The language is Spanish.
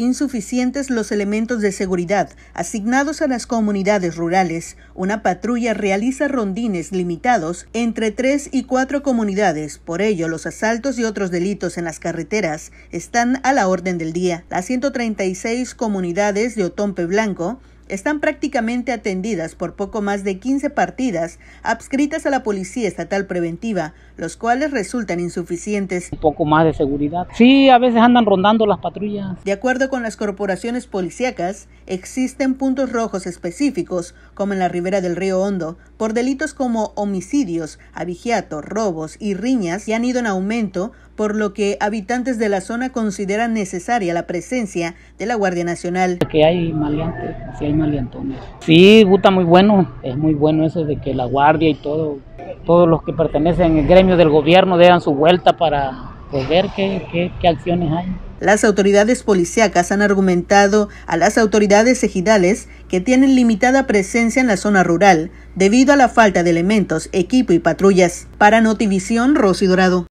Insuficientes los elementos de seguridad asignados a las comunidades rurales, una patrulla realiza rondines limitados entre tres y cuatro comunidades. Por ello, los asaltos y otros delitos en las carreteras están a la orden del día. Las 136 comunidades de Otompe Blanco están prácticamente atendidas por poco más de 15 partidas adscritas a la Policía Estatal Preventiva, los cuales resultan insuficientes. Un poco más de seguridad. Sí, a veces andan rondando las patrullas. De acuerdo con las corporaciones policíacas, existen puntos rojos específicos, como en la ribera del río Hondo, por delitos como homicidios, abigiato, robos y riñas, que han ido en aumento, por lo que habitantes de la zona consideran necesaria la presencia de la Guardia Nacional. Que hay maleantes, sí hay maleantones. Sí, gusta muy bueno, es muy bueno eso de que la Guardia y todo, todos los que pertenecen al gremio del gobierno dejan su vuelta para pues, ver qué, acciones hay. Las autoridades policíacas han argumentado a las autoridades ejidales que tienen limitada presencia en la zona rural debido a la falta de elementos, equipo y patrullas. Para Notivisión, Rosy Dorado.